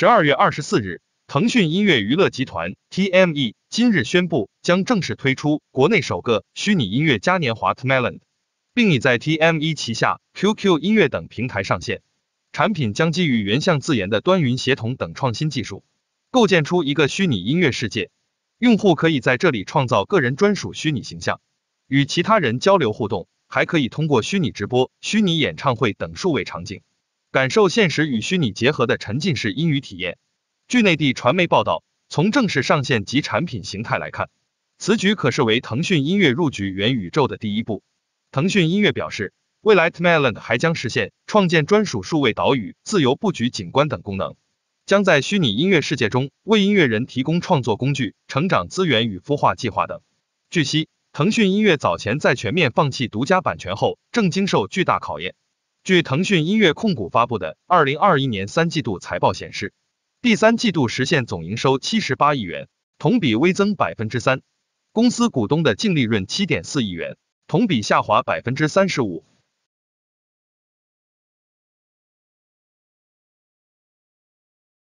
十二月二十四日，腾讯音乐娱乐集团 TME 今日宣布将正式推出国内首个虚拟音乐嘉年华 t m a l o a n d 并已在 TME 旗下 QQ 音乐等平台上线。产品将基于原相自研的端云协同等创新技术，构建出一个虚拟音乐世界。用户可以在这里创造个人专属虚拟形象，与其他人交流互动，还可以通过虚拟直播、虚拟演唱会等数位场景。感受现实与虚拟结合的沉浸式英语体验。据内地传媒报道，从正式上线及产品形态来看，此举可视为腾讯音乐入局元宇宙的第一步。腾讯音乐表示，未来 T-land m 还将实现创建专属数位岛屿、自由布局景观等功能，将在虚拟音乐世界中为音乐人提供创作工具、成长资源与孵化计划等。据悉，腾讯音乐早前在全面放弃独家版权后，正经受巨大考验。据腾讯音乐控股发布的二零二一年三季度财报显示，第三季度实现总营收七十八亿元，同比微增百分之三。公司股东的净利润七点四亿元，同比下滑百分之三十五。